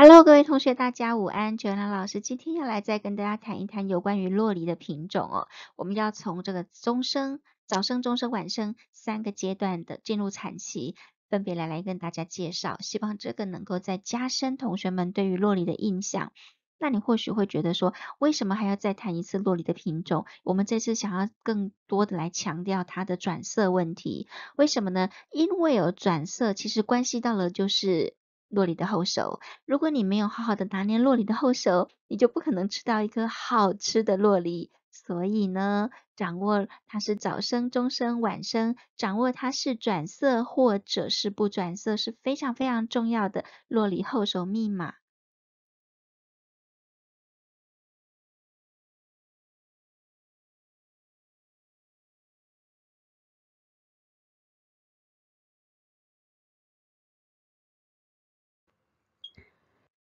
Hello，各位同学，大家午安。卷良老师今天要来再跟大家谈一谈有关于洛梨的品种哦。我们要从这个中生、早生、中生、晚生三个阶段的进入产期，分别来来跟大家介绍。希望这个能够再加深同学们对于洛梨的印象。那你或许会觉得说，为什么还要再谈一次洛梨的品种？我们这次想要更多的来强调它的转色问题。为什么呢？因为有转色，其实关系到了就是。洛里的后手，如果你没有好好的拿捏洛里的后手，你就不可能吃到一颗好吃的洛里。所以呢，掌握它是早生、中生、晚生，掌握它是转色或者是不转色，是非常非常重要的洛里后手密码。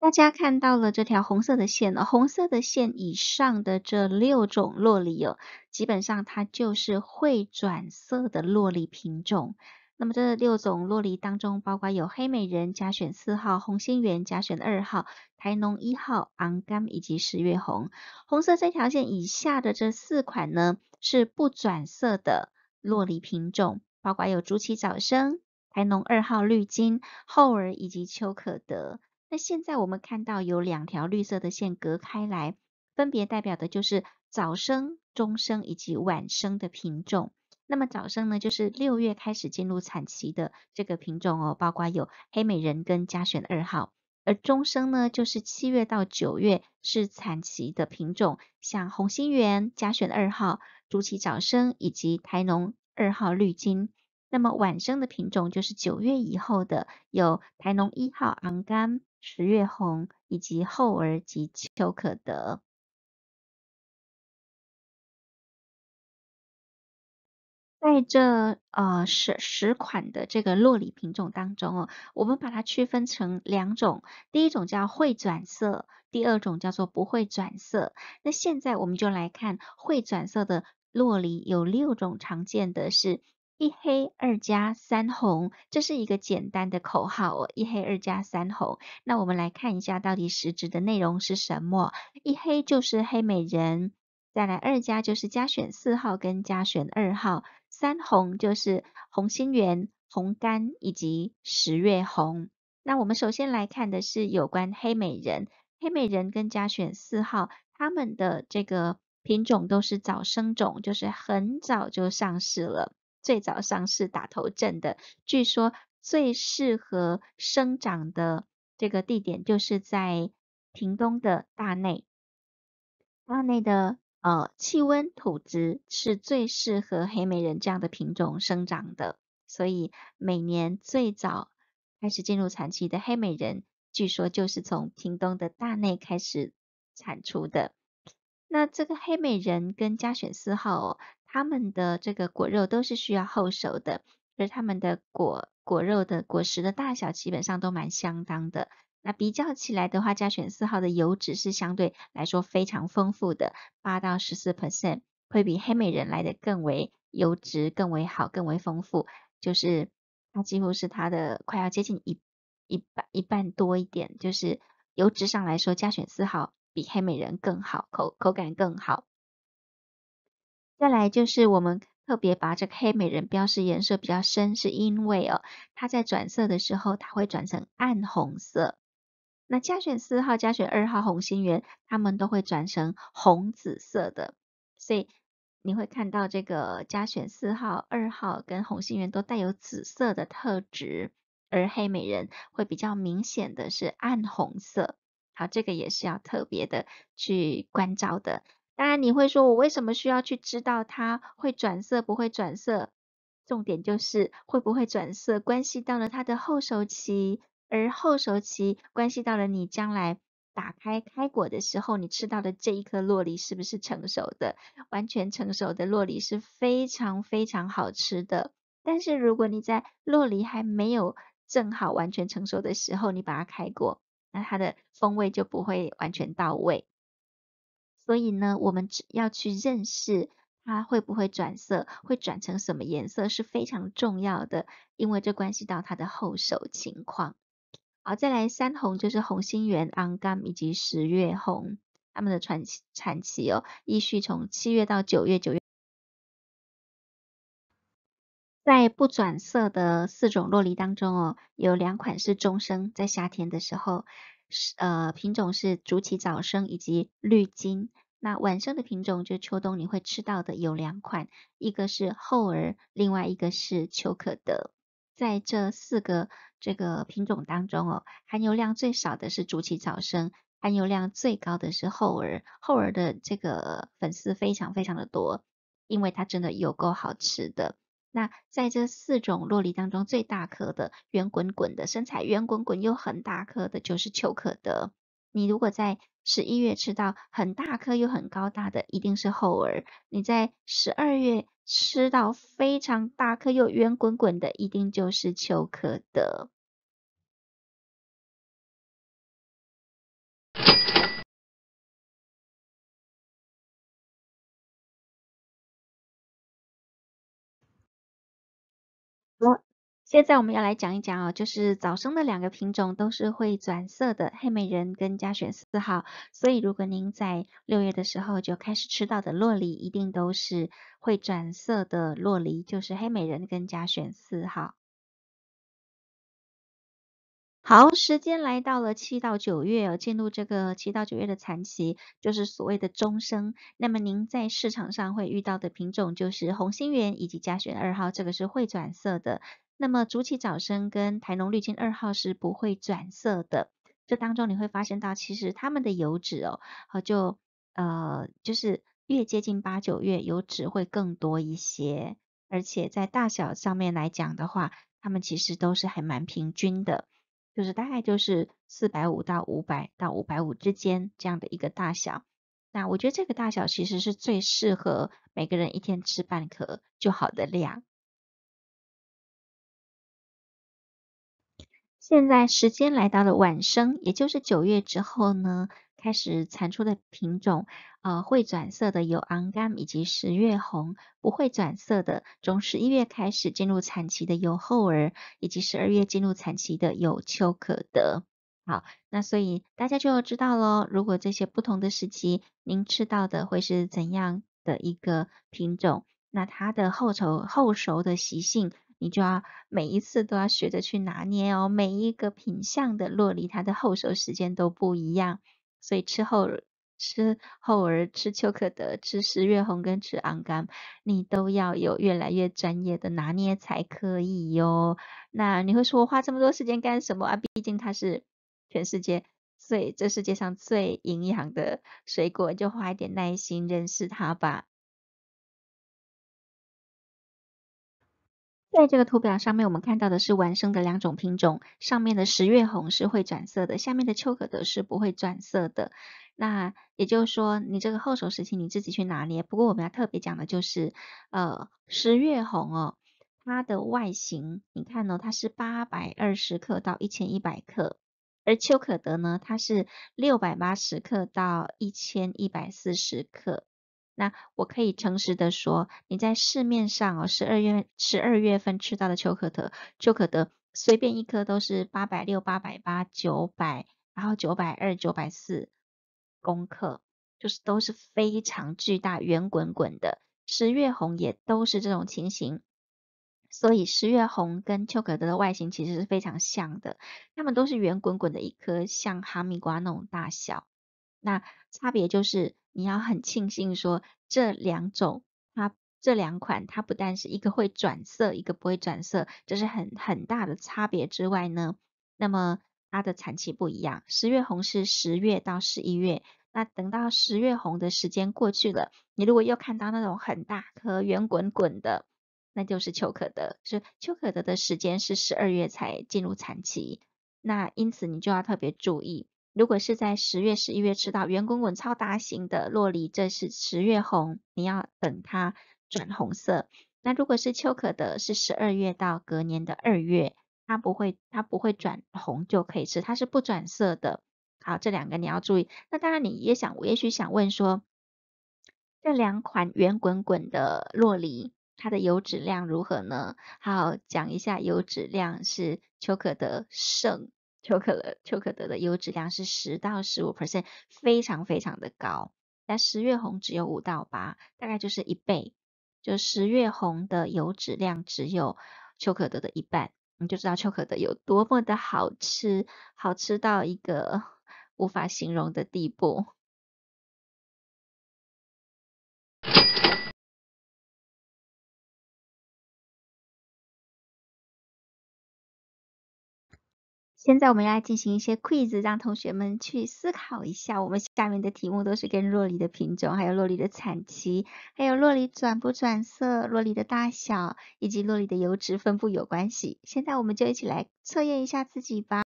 大家看到了这条红色的线了，红色的线以上的这六种洛梨哦，基本上它就是会转色的洛梨品种。那么这六种洛梨当中，包括有黑美人、佳选四号、红心圆、佳选二号、台农一号、昂甘以及十月红。红色这条线以下的这四款呢，是不转色的洛梨品种，包括有竹崎早生、台农二号绿金、厚儿以及秋可得。那现在我们看到有两条绿色的线隔开来，分别代表的就是早生、中生以及晚生的品种。那么早生呢，就是六月开始进入产期的这个品种哦，包括有黑美人跟佳选二号。而中生呢，就是七月到九月是产期的品种，像红心园、佳选二号、竹崎早生以及台农二号绿金。那么晚生的品种就是九月以后的，有台农一号昂甘、十月红以及后而及秋可得。在这呃十十款的这个洛梨品种当中哦，我们把它区分成两种，第一种叫会转色，第二种叫做不会转色。那现在我们就来看会转色的洛梨有六种常见的是。一黑二加三红，这是一个简单的口号哦。一黑二加三红，那我们来看一下到底实质的内容是什么。一黑就是黑美人，再来二加就是加选四号跟加选二号，三红就是红心圆、红干以及十月红。那我们首先来看的是有关黑美人，黑美人跟加选四号，他们的这个品种都是早生种，就是很早就上市了。最早上市打头阵的，据说最适合生长的这个地点就是在屏东的大内，大内的呃气温土质是最适合黑美人这样的品种生长的，所以每年最早开始进入产期的黑美人，据说就是从屏东的大内开始产出的。那这个黑美人跟佳选四号，他们的这个果肉都是需要后熟的，而他们的果果肉的果实的大小基本上都蛮相当的。那比较起来的话，佳选四号的油脂是相对来说非常丰富的，八到十四 percent 会比黑美人来的更为油脂更为好更为丰富，就是它几乎是它的快要接近一一半一半多一点，就是油脂上来说，佳选四号。比黑美人更好，口口感更好。再来就是我们特别把这个黑美人标示颜色比较深，是因为哦，它在转色的时候，它会转成暗红色。那加选四号、加选二号、红心圆，它们都会转成红紫色的，所以你会看到这个加选四号、二号跟红心圆都带有紫色的特质，而黑美人会比较明显的是暗红色。好，这个也是要特别的去关照的。当然，你会说我为什么需要去知道它会转色不会转色？重点就是会不会转色，关系到了它的后熟期，而后熟期关系到了你将来打开开果的时候，你吃到的这一颗洛梨是不是成熟的？完全成熟的洛梨是非常非常好吃的。但是如果你在洛梨还没有正好完全成熟的时候，你把它开果。那它的风味就不会完全到位，所以呢，我们只要去认识它会不会转色，会转成什么颜色是非常重要的，因为这关系到它的后手情况。好，再来三红，就是红心圆、安杠以及十月红，它们的传奇产期哦，依序从七月到九月，九月。在不转色的四种洛梨当中哦，有两款是中生，在夏天的时候，是呃品种是竹崎早生以及绿金。那晚生的品种就秋冬你会吃到的有两款，一个是厚儿，另外一个是秋可得。在这四个这个品种当中哦，含油量最少的是竹崎早生，含油量最高的是厚儿。厚儿的这个粉丝非常非常的多，因为它真的有够好吃的。那在这四种洛梨当中，最大颗的、圆滚滚的、身材圆滚滚又很大颗的，就是秋可得。你如果在十一月吃到很大颗又很高大的，一定是厚儿；你在十二月吃到非常大颗又圆滚滚的，一定就是秋可得。现在我们要来讲一讲哦，就是早生的两个品种都是会转色的，黑美人跟佳选四号。所以如果您在六月的时候就开始吃到的洛梨，一定都是会转色的洛梨，就是黑美人跟佳选四号。好，时间来到了七到九月哦，进入这个七到九月的残期，就是所谓的中生。那么您在市场上会遇到的品种就是红心圆以及佳选二号，这个是会转色的。那么竹崎早生跟台农绿金二号是不会转色的，这当中你会发现到，其实它们的油脂哦，呃就呃就是越接近八九月，油脂会更多一些，而且在大小上面来讲的话，它们其实都是还蛮平均的，就是大概就是四百五到五百到五百五之间这样的一个大小，那我觉得这个大小其实是最适合每个人一天吃半颗就好的量。现在时间来到了晚生，也就是九月之后呢，开始产出的品种，呃，会转色的有昂柑以及十月红；不会转色的，从十一月开始进入产期的有厚儿，以及十二月进入产期的有秋可得。好，那所以大家就要知道喽，如果这些不同的时期，您吃到的会是怎样的一个品种，那它的后熟后熟的习性。你就要每一次都要学着去拿捏哦，每一个品相的洛梨，它的后熟时间都不一样，所以吃后吃后儿吃秋可得吃十月红跟吃昂柑，你都要有越来越专业的拿捏才可以哟。那你会说花这么多时间干什么啊？毕竟它是全世界最这世界上最营养的水果，就花一点耐心认识它吧。在这个图表上面，我们看到的是完生的两种品种，上面的十月红是会转色的，下面的秋可得是不会转色的。那也就是说，你这个后手时期你自己去拿捏。不过我们要特别讲的就是，呃，十月红哦，它的外形你看哦，它是八百二十克到一千一百克，而秋可得呢，它是六百八十克到一千一百四十克。那我可以诚实的说，你在市面上哦，十二月十二月份吃到的秋可得，秋可得随便一颗都是八百六、八百八、九百，然后九百二、九百四，公克，就是都是非常巨大、圆滚滚的。十月红也都是这种情形，所以十月红跟秋可得的外形其实是非常像的，它们都是圆滚滚的一颗，像哈密瓜那种大小。那差别就是，你要很庆幸说这两种，它这两款，它不但是一个会转色，一个不会转色，这是很很大的差别之外呢。那么它的产期不一样，十月红是十月到十一月，那等到十月红的时间过去了，你如果又看到那种很大颗圆滚滚的，那就是秋可得，是秋可得的时间是十二月才进入产期，那因此你就要特别注意。如果是在十月、十一月吃到圆滚滚超大型的洛梨，这是十月红，你要等它转红色。那如果是秋可的是十二月到隔年的二月，它不会，它不会转红就可以吃，它是不转色的。好，这两个你要注意。那当然你也想，我也许想问说，这两款圆滚滚的洛梨，它的油脂量如何呢？好，讲一下油脂量是秋可的胜。秋可乐秋可得的油质量是十到十五 percent，非常非常的高，但十月红只有五到八，大概就是一倍，就十月红的油质量只有秋可得的一半，你就知道秋可得有多么的好吃，好吃到一个无法形容的地步。现在我们要进行一些 quiz，让同学们去思考一下。我们下面的题目都是跟洛梨的品种、还有洛梨的产期、还有洛梨转不转色、洛梨的大小以及洛梨的油脂分布有关系。现在我们就一起来测验一下自己吧。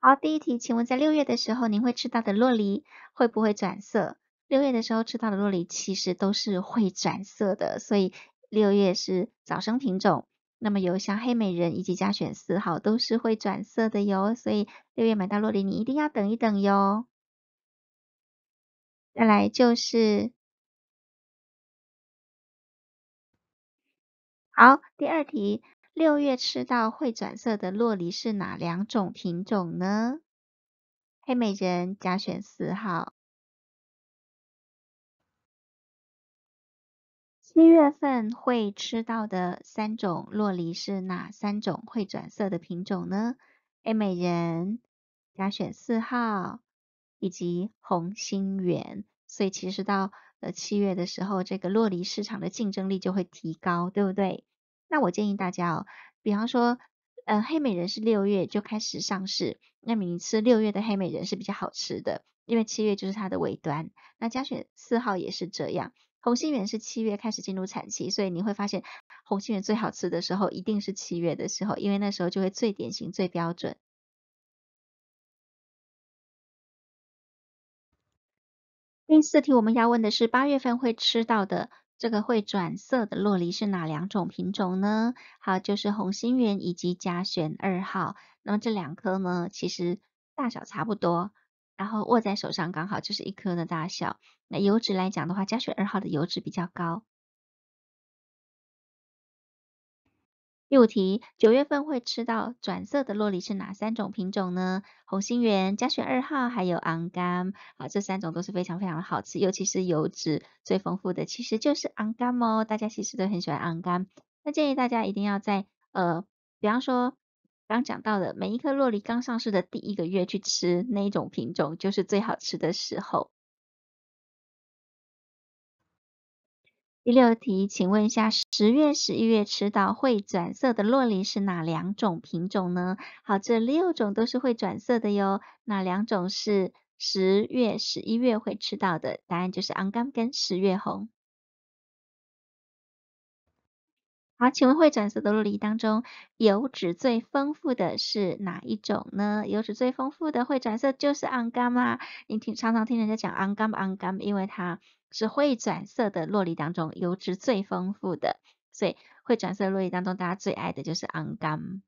好，第一题，请问在六月的时候，您会吃到的洛梨会不会转色？六月的时候吃到的洛梨其实都是会转色的，所以六月是早生品种。那么有像黑美人以及加选四号都是会转色的哟，所以六月买到洛梨你一定要等一等哟。再来就是，好，第二题，六月吃到会转色的洛梨是哪两种品种呢？黑美人加选四号。七月份会吃到的三种洛梨是哪三种会转色的品种呢？黑美人、佳选四号以及红心圆。所以其实到了七月的时候，这个洛梨市场的竞争力就会提高，对不对？那我建议大家哦，比方说，呃，黑美人是六月就开始上市，那你吃六月的黑美人是比较好吃的，因为七月就是它的尾端。那佳选四号也是这样。红心园是七月开始进入产期，所以你会发现红心园最好吃的时候一定是七月的时候，因为那时候就会最典型、最标准。第四题我们要问的是八月份会吃到的这个会转色的洛梨是哪两种品种呢？好，就是红心园以及嘉选二号。那么这两颗呢，其实大小差不多。然后握在手上刚好就是一颗的大小。那油脂来讲的话，加水二号的油脂比较高。第五题，九月份会吃到转色的洛梨是哪三种品种呢？红心圆、加雪二号还有昂甘啊，这三种都是非常非常的好吃，尤其是油脂最丰富的，其实就是昂甘哦。大家其实都很喜欢昂甘，那建议大家一定要在呃，比方说。刚讲到的，每一颗洛梨刚上市的第一个月去吃，那一种品种就是最好吃的时候。第六题，请问一下，十月、十一月吃到会转色的洛梨是哪两种品种呢？好，这六种都是会转色的哟。哪两种是十月、十一月会吃到的，答案就是昂甘跟十月红。好，请问会转色的洛梨当中，油脂最丰富的是哪一种呢？油脂最丰富的会转色就是昂甘啦。你听，常常听人家讲昂甘不昂甘，因为它是会转色的洛梨当中油脂最丰富的，所以会转色洛梨当中大家最爱的就是昂甘。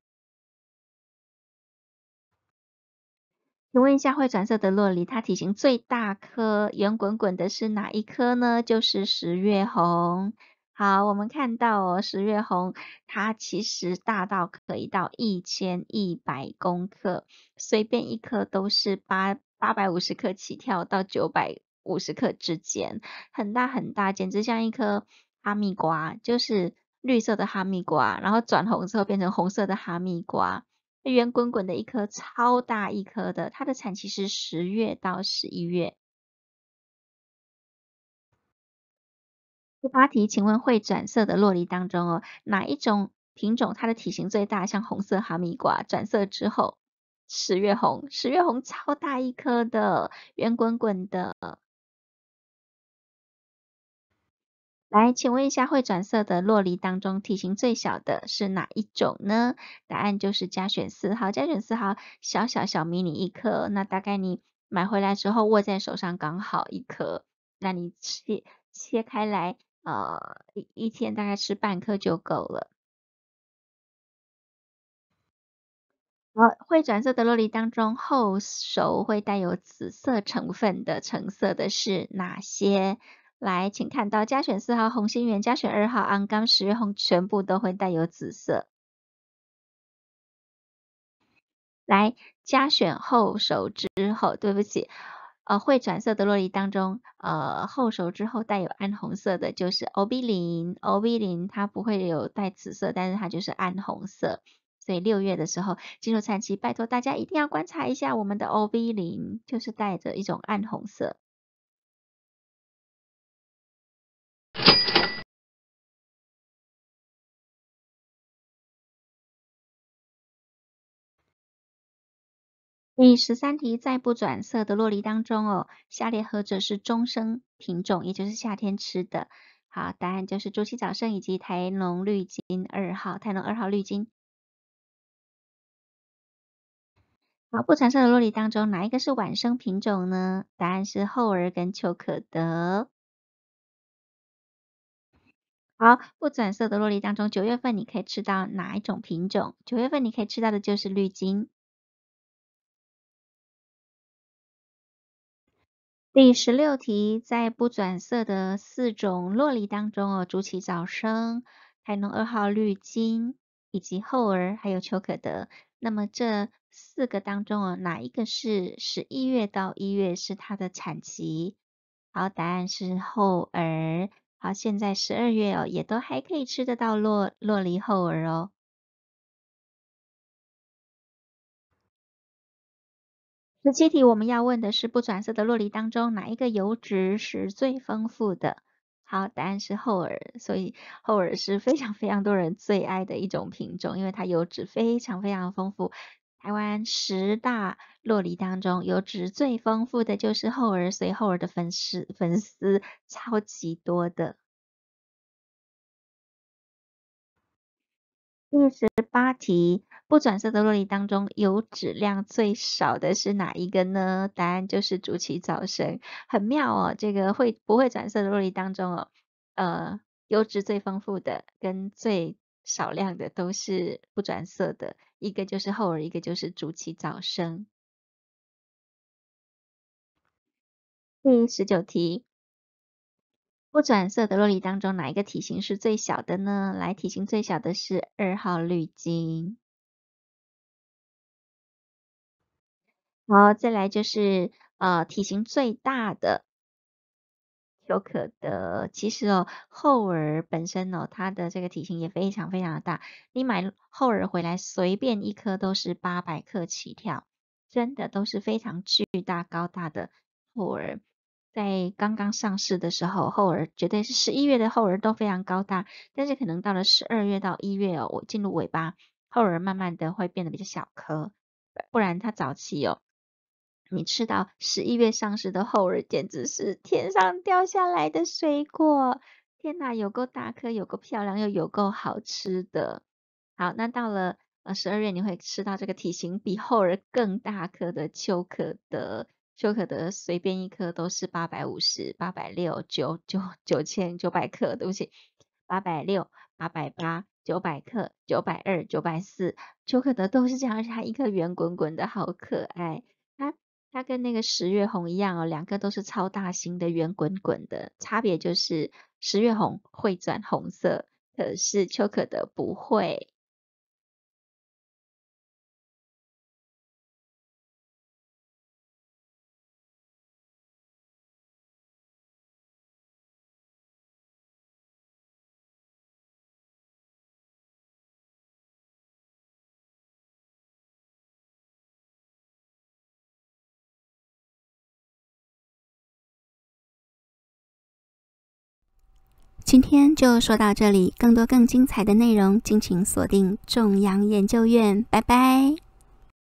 请问一下，会转色的洛梨，它体型最大颗、圆滚滚的是哪一颗呢？就是十月红。好，我们看到哦，十月红它其实大到可以到一千一百公克，随便一颗都是八八百五十克起跳到九百五十克之间，很大很大，简直像一颗哈密瓜，就是绿色的哈密瓜，然后转红之后变成红色的哈密瓜，圆滚滚的一颗超大一颗的，它的产期是十月到十一月。第八题，请问会转色的洛梨当中哦，哪一种品种它的体型最大？像红色哈密瓜转色之后，十月红，十月红超大一颗的，圆滚滚的。来，请问一下会转色的洛梨当中体型最小的是哪一种呢？答案就是加选四号，加选四号小小小迷你一颗，那大概你买回来之后握在手上刚好一颗，那你切切开来。呃，一一天大概吃半颗就够了。好，会转色的洛梨当中，后熟会带有紫色成分的成色的是哪些？来，请看到加选四号红心圆、加选二号安钢十月红，全部都会带有紫色。来，加选后熟之后，对不起。呃，会转色的洛璃当中，呃，后熟之后带有暗红色的，就是 O B 零，O B 零它不会有带紫色，但是它就是暗红色。所以六月的时候进入产期，拜托大家一定要观察一下我们的 O B 零，就是带着一种暗红色。第十三题，在不转色的洛丽当中哦，下列何者是终生品种，也就是夏天吃的好？答案就是竹七早生以及台农绿金二号、台农二号绿金。好，不转色的洛丽当中，哪一个是晚生品种呢？答案是厚儿跟秋可得。好，不转色的洛丽当中，九月份你可以吃到哪一种品种？九月份你可以吃到的就是绿金。第十六题，在不转色的四种洛梨当中哦，竹起早生、凯农二号绿金，以及后儿，还有丘可德。那么这四个当中哦，哪一个是十一月到一月是它的产期？好，答案是后儿。好，现在十二月哦，也都还可以吃得到洛洛梨后儿哦。十七题，我们要问的是不转色的洛梨当中，哪一个油脂是最丰富的？好，答案是厚耳，所以厚耳是非常非常多人最爱的一种品种，因为它油脂非常非常丰富。台湾十大洛梨当中，油脂最丰富的就是厚耳，所以厚耳的粉丝粉丝超级多的。第十八题。不转色的洛丽当中，油脂量最少的是哪一个呢？答案就是竹奇早生，很妙哦。这个会不会转色的洛丽当中哦，呃，油脂最丰富的跟最少量的都是不转色的，一个就是后耳，一个就是竹奇早生。第十九题，不转色的洛丽当中，哪一个体型是最小的呢？来，体型最小的是二号滤金。好，再来就是呃体型最大的丘可的，其实哦后耳本身哦它的这个体型也非常非常的大，你买后耳回来随便一颗都是八百克起跳，真的都是非常巨大高大的后耳，在刚刚上市的时候后耳绝对是十一月的后耳都非常高大，但是可能到了十二月到一月哦，我进入尾巴后耳慢慢的会变得比较小颗，不然它早期哦。你吃到十一月上市的后日，简直是天上掉下来的水果！天哪，有够大颗，有够漂亮，又有够好吃的。好，那到了呃十二月，你会吃到这个体型比后日更大颗的秋可德。秋可德随便一颗都是八百五十八百六九九九千九百克，对不起，八百六八百八九百克九百二九百四秋可德都是这样，而且它一颗圆滚滚的好可爱。它跟那个十月红一样哦，两个都是超大型的圆滚滚的，差别就是十月红会转红色，可是秋可的不会。今天就说到这里，更多更精彩的内容，敬请锁定众扬研究院。拜拜。